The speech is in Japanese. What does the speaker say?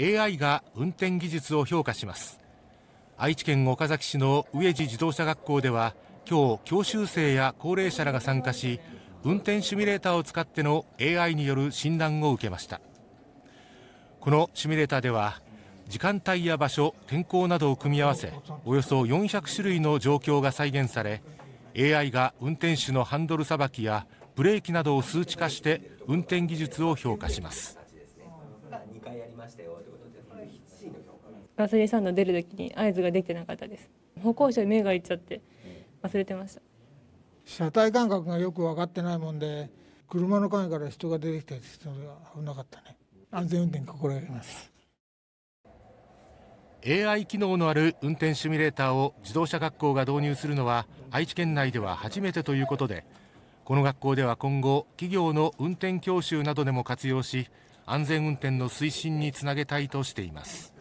AI が運転技術を評価します愛知県岡崎市の上地自動車学校では今日教習生や高齢者らが参加し運転シミュレーターを使っての AI による診断を受けましたこのシミュレーターでは時間帯や場所天候などを組み合わせおよそ400種類の状況が再現され AI が運転手のハンドルさばきやブレーキなどを数値化して運転技術を評価します回やりましたよということで、い、の評価が。ガソリンスタンド出るときに合図ができてなかったです。歩行者に目がいっちゃって忘れてました。車体感覚がよく分かってないもんで、車の陰から人が出てきたりして危なかったね。安全運転心がけます。AI 機能のある運転シミュレーターを自動車学校が導入するのは愛知県内では初めてということでこの学校では今後企業の運転教習などでも活用し安全運転の推進につなげたいとしています。